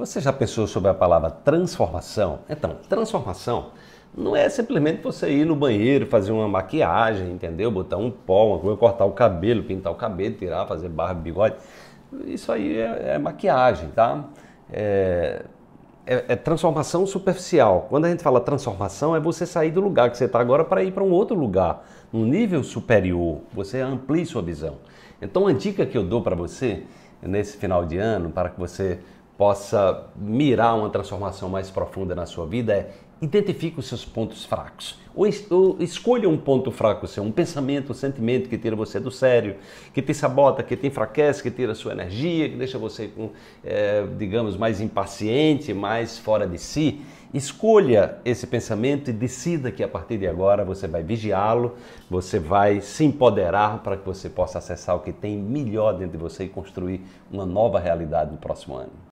Você já pensou sobre a palavra transformação? Então, transformação não é simplesmente você ir no banheiro, fazer uma maquiagem, entendeu? Botar um pó, uma coisa, cortar o cabelo, pintar o cabelo, tirar, fazer barba, bigode. Isso aí é, é maquiagem, tá? É, é, é, transformação superficial. Quando a gente fala transformação, é você sair do lugar que você está agora para ir para um outro lugar, um nível superior. Você amplie sua visão. Então, a dica que eu dou para você nesse final de ano, para que você possa mirar uma transformação mais profunda na sua vida é identifique os seus pontos fracos. Ou, ou escolha um ponto fraco seu, um pensamento, um sentimento que tira você do sério, que te sabota, que te enfraquece, que tira sua energia, que deixa você, é, digamos, mais impaciente, mais fora de si. Escolha esse pensamento e decida que a partir de agora você vai vigiá-lo, você vai se empoderar para que você possa acessar o que tem melhor dentro de você e construir uma nova realidade no próximo ano.